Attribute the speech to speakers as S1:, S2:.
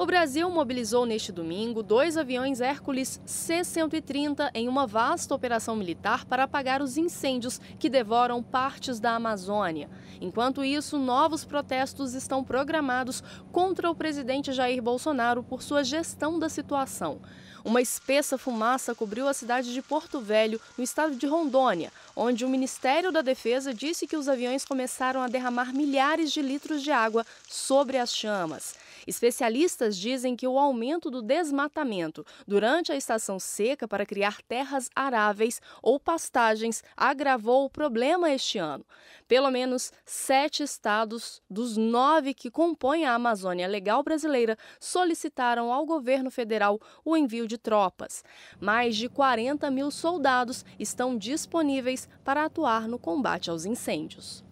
S1: O Brasil mobilizou neste domingo dois aviões Hércules C-130 em uma vasta operação militar para apagar os incêndios que devoram partes da Amazônia. Enquanto isso, novos protestos estão programados contra o presidente Jair Bolsonaro por sua gestão da situação. Uma espessa fumaça cobriu a cidade de Porto Velho, no estado de Rondônia, onde o Ministério da Defesa disse que os aviões começaram a derramar milhares de litros de água sobre as chamas. Especialistas dizem que o aumento do desmatamento durante a estação seca para criar terras aráveis ou pastagens agravou o problema este ano. Pelo menos sete estados dos nove que compõem a Amazônia Legal Brasileira solicitaram ao governo federal o envio de tropas. Mais de 40 mil soldados estão disponíveis para atuar no combate aos incêndios.